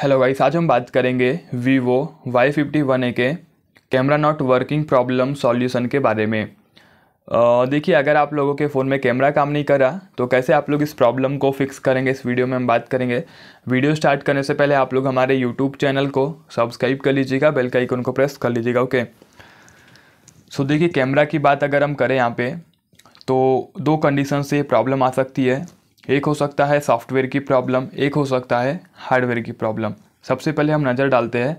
hello guys आज हम बात करेंगे Vivo Y fifty one A के camera not working problem solution के बारे में देखिए अगर आप लोगों के फ़ोन में कैमरा काम नहीं करा तो कैसे आप लोग इस प्रॉब्लम को फिक्स करेंगे इस वीडियो में हम बात करेंगे वीडियो स्टार्ट करने से पहले आप लोग हमारे यूट्यूब चैनल को सब्सक्राइब कर लीजिएगा बेल का आइकन को प्रेस कर लीजिएगा ओके सो देखिए कैमरा की बात अगर हम करें यहाँ पर तो दो कंडीशन से प्रॉब्लम आ सकती है एक हो सकता है सॉफ्टवेयर की प्रॉब्लम एक हो सकता है हार्डवेयर की प्रॉब्लम सबसे पहले हम नज़र डालते हैं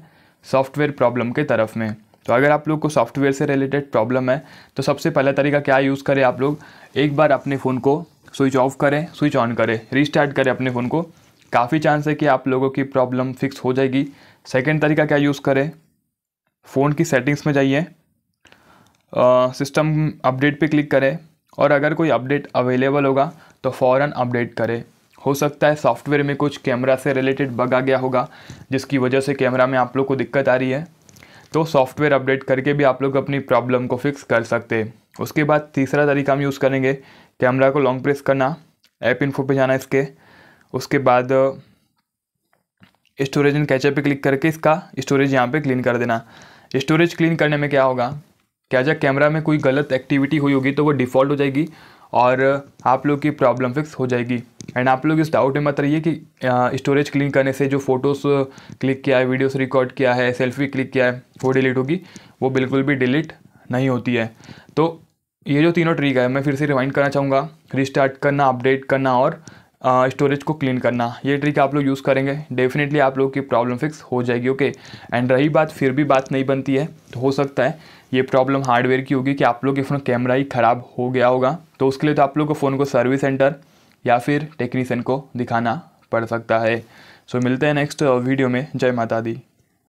सॉफ्टवेयर प्रॉब्लम के तरफ में तो अगर आप लोग को सॉफ्टवेयर से रिलेटेड प्रॉब्लम है तो सबसे पहला तरीका क्या यूज़ करें आप लोग एक बार अपने फ़ोन को स्विच ऑफ करें स्विच ऑन करें रीस्टार्ट करें अपने फ़ोन को काफ़ी चांस है कि आप लोगों की प्रॉब्लम फिक्स हो जाएगी सेकेंड तरीका क्या यूज़ करें फ़ोन की सेटिंग्स में जाइए सिस्टम अपडेट पे क्लिक करें और अगर कोई अपडेट अवेलेबल होगा तो फ़ौर अपडेट करें हो सकता है सॉफ्टवेयर में कुछ कैमरा से रिलेटेड बग आ गया होगा जिसकी वजह से कैमरा में आप लोग को दिक्कत आ रही है तो सॉफ्टवेयर अपडेट करके भी आप लोग अपनी प्रॉब्लम को फिक्स कर सकते हैं उसके बाद तीसरा तरीका हम यूज़ करेंगे कैमरा को लॉन्ग प्रेस करना ऐप इन्फो पे जाना इसके उसके बाद स्टोरेज इन कैचअप पे क्लिक करके इसका स्टोरेज यहाँ पे क्लीन कर देना स्टोरेज क्लीन करने में क्या होगा क्या जब कैमरा में कोई गलत एक्टिविटी हुई होगी तो वो डिफ़ॉल्ट हो जाएगी और आप लोग की प्रॉब्लम फिक्स हो जाएगी एंड आप लोग इस डाउट में मत रहिए कि स्टोरेज क्लीन करने से जो फ़ोटोज़ क्लिक किया है वीडियोस रिकॉर्ड किया है सेल्फी क्लिक किया है वो डिलीट होगी वो बिल्कुल भी डिलीट नहीं होती है तो ये जो तीनों ट्रिक है मैं फिर से रिवाइंड करना चाहूँगा रिस्टार्ट करना अपडेट करना और स्टोरेज को क्लीन करना ये ट्रिक आप लोग यूज़ करेंगे डेफिनेटली आप लोग की प्रॉब्लम फिक्स हो जाएगी ओके एंड रही बात फिर भी बात नहीं बनती है तो हो सकता है ये प्रॉब्लम हार्डवेयर की होगी कि आप लोग के फ़ोन कैमरा ही ख़राब हो गया होगा तो उसके लिए तो आप लोग को फ़ोन को सर्विस सेंटर या फिर टेक्नीसन को दिखाना पड़ सकता है सो so, मिलते हैं नेक्स्ट वीडियो में जय माता दी